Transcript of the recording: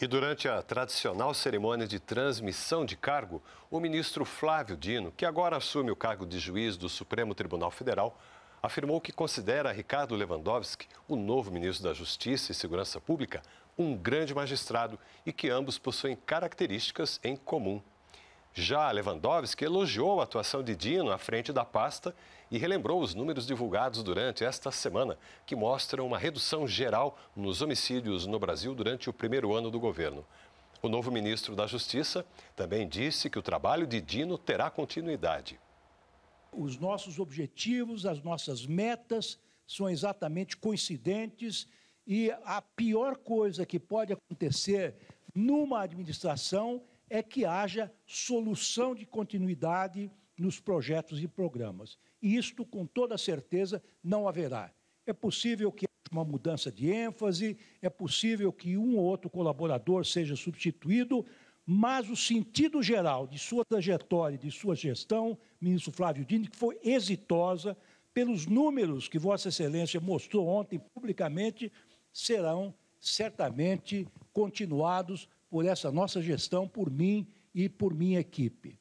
E durante a tradicional cerimônia de transmissão de cargo, o ministro Flávio Dino, que agora assume o cargo de juiz do Supremo Tribunal Federal, afirmou que considera Ricardo Lewandowski, o novo ministro da Justiça e Segurança Pública, um grande magistrado e que ambos possuem características em comum. Já Lewandowski elogiou a atuação de Dino à frente da pasta e relembrou os números divulgados durante esta semana, que mostram uma redução geral nos homicídios no Brasil durante o primeiro ano do governo. O novo ministro da Justiça também disse que o trabalho de Dino terá continuidade. Os nossos objetivos, as nossas metas são exatamente coincidentes e a pior coisa que pode acontecer numa administração é que haja solução de continuidade nos projetos e programas. E isto, com toda certeza, não haverá. É possível que haja uma mudança de ênfase, é possível que um ou outro colaborador seja substituído, mas o sentido geral de sua trajetória, de sua gestão, ministro Flávio Dino, que foi exitosa, pelos números que Vossa Excelência mostrou ontem publicamente, serão certamente continuados por essa nossa gestão, por mim e por minha equipe.